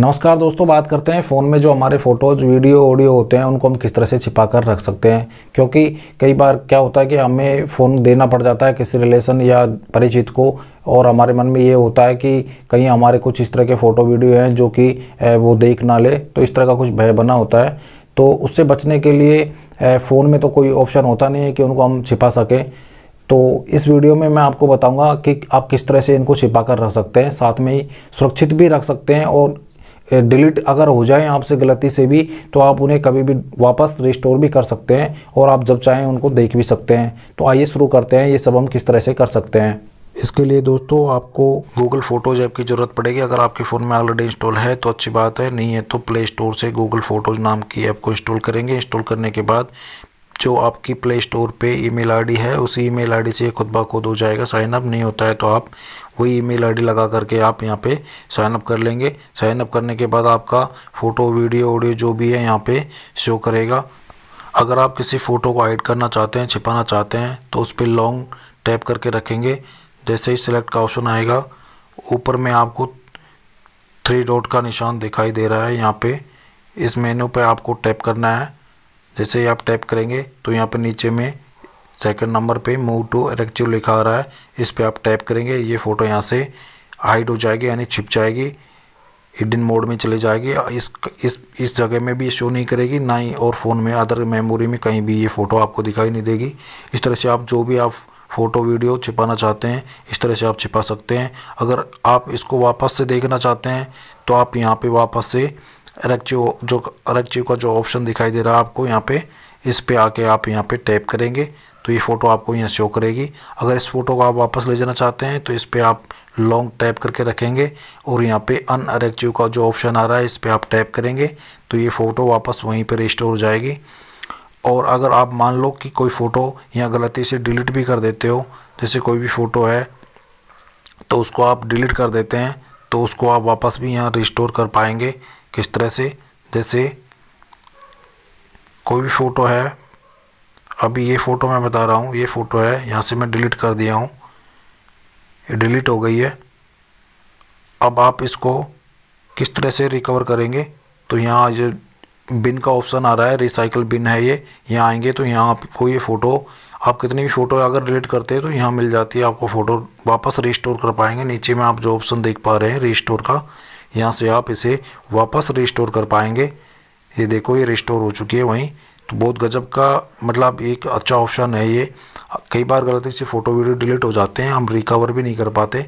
नमस्कार दोस्तों बात करते हैं फ़ोन में जो हमारे फ़ोटोज़ वीडियो ऑडियो होते हैं उनको हम किस तरह से छिपा कर रख सकते हैं क्योंकि कई बार क्या होता है कि हमें फ़ोन देना पड़ जाता है किसी रिलेशन या परिचित को और हमारे मन में ये होता है कि कहीं हमारे कुछ इस तरह के फ़ोटो वीडियो हैं जो कि वो देख ना ले तो इस तरह का कुछ भय बना होता है तो उससे बचने के लिए फ़ोन में तो कोई ऑप्शन होता नहीं है कि उनको हम छिपा सकें तो इस वीडियो में मैं आपको बताऊंगा कि आप किस तरह से इनको छिपा कर रख सकते हैं साथ में ही सुरक्षित भी रख सकते हैं और डिलीट अगर हो जाए आपसे गलती से भी तो आप उन्हें कभी भी वापस रिस्टोर भी कर सकते हैं और आप जब चाहें उनको देख भी सकते हैं तो आइए शुरू करते हैं ये सब हम किस तरह से कर सकते हैं इसके लिए दोस्तों आपको गूगल फोटोज ऐप की ज़रूरत पड़ेगी अगर आपके फ़ोन में ऑलरेडी इंस्टॉल है तो अच्छी बात है नहीं है तो प्ले स्टोर से गूगल फोटोज नाम की ऐप को इंस्टॉल करेंगे इंस्टॉल करने के बाद जो आपकी प्ले स्टोर पे ईमेल आईडी है उसी ईमेल आईडी से खुद ब खुद हो जाएगा साइनअप नहीं होता है तो आप वही ईमेल आईडी लगा करके आप यहाँ पे साइनअप कर लेंगे साइनअप करने के बाद आपका फ़ोटो वीडियो ऑडियो जो भी है यहाँ पे शो करेगा अगर आप किसी फ़ोटो को ऐड करना चाहते हैं छिपाना चाहते हैं तो उस पर लॉन्ग टैप करके रखेंगे जैसे ही सिलेक्ट का ऑप्शन आएगा ऊपर में आपको थ्री डॉट का निशान दिखाई दे रहा है यहाँ पर इस मेनू पर आपको टैप करना है जैसे ही आप टैप करेंगे तो यहाँ पर नीचे में सेकंड नंबर पे मूव टू एरेक्टिव लिखा आ रहा है इस पर आप टैप करेंगे ये फ़ोटो यहाँ से हाइड हो जाएगी यानी छिप जाएगी हिडन मोड में चले जाएगी इस इस इस जगह में भी शो नहीं करेगी ना ही और फ़ोन में अदर मेमोरी में कहीं भी ये फ़ोटो आपको दिखाई नहीं देगी इस तरह से आप जो भी आप फ़ोटो वीडियो छिपाना चाहते हैं इस तरह से आप छिपा सकते हैं अगर आप इसको वापस से देखना चाहते हैं तो आप यहाँ पे वापस से एरक्चियो जो एरक्चियो का जो ऑप्शन दिखाई दे रहा है आपको यहाँ पे इस पे आके आप यहाँ पे टैप करेंगे तो ये फ़ोटो आपको यहाँ शो करेगी अगर इस फोटो को आप वापस ले जाना चाहते हैं तो इस पर आप लॉन्ग टैप करके रखेंगे और यहाँ पे अन का जो ऑप्शन आ रहा है इस पर आप टैप करेंगे तो ये फ़ोटो वापस वहीं पर रजिस्टर हो जाएगी और अगर आप मान लो कि कोई फ़ोटो यहाँ गलती से डिलीट भी कर देते हो जैसे कोई भी फ़ोटो है तो उसको आप डिलीट कर देते हैं तो उसको आप वापस भी यहाँ रिस्टोर कर पाएंगे किस तरह से जैसे कोई भी फ़ोटो है अभी ये फ़ोटो मैं बता रहा हूँ ये फ़ोटो है यहाँ से मैं डिलीट कर दिया हूँ ये डिलीट हो गई है अब आप इसको किस तरह से रिकवर करेंगे तो यहाँ जो बिन का ऑप्शन आ रहा है रिसाइकल बिन है ये यहाँ आएंगे तो यहाँ आपको ये फ़ोटो आप कितनी भी फ़ोटो अगर डिलीट करते हैं तो यहाँ मिल जाती है आपको फ़ोटो वापस रिस्टोर कर पाएंगे नीचे में आप जो ऑप्शन देख पा रहे हैं रिस्टोर का यहाँ से आप इसे वापस रिस्टोर कर पाएंगे ये देखो ये रिस्टोर हो चुकी है वहीं तो बहुत गजब का मतलब एक अच्छा ऑप्शन है ये कई बार गलती से फ़ोटो वीडियो डिलीट हो जाते हैं हम रिकवर भी नहीं कर पाते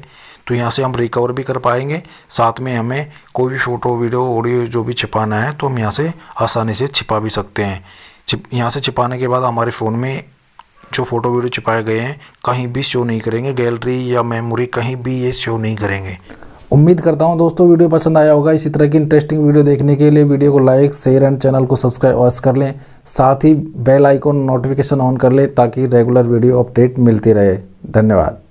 तो यहाँ से हम रिकवर भी कर पाएंगे साथ में हमें कोई भी फ़ोटो वीडियो ऑडियो जो भी छिपाना है तो हम यहाँ से आसानी से छिपा भी सकते हैं छिप यहाँ से छिपाने के बाद हमारे फ़ोन में जो फ़ोटो वीडियो छिपाए गए हैं कहीं भी शो नहीं करेंगे गैलरी या मेमोरी कहीं भी ये शो नहीं करेंगे उम्मीद करता हूँ दोस्तों वीडियो पसंद आया होगा इसी तरह की इंटरेस्टिंग वीडियो देखने के लिए वीडियो को लाइक शेयर एंड चैनल को सब्सक्राइब अवश्य कर लें साथ ही बेल आइकॉन नोटिफिकेशन ऑन कर लें ताकि रेगुलर वीडियो अपडेट मिलती रहे धन्यवाद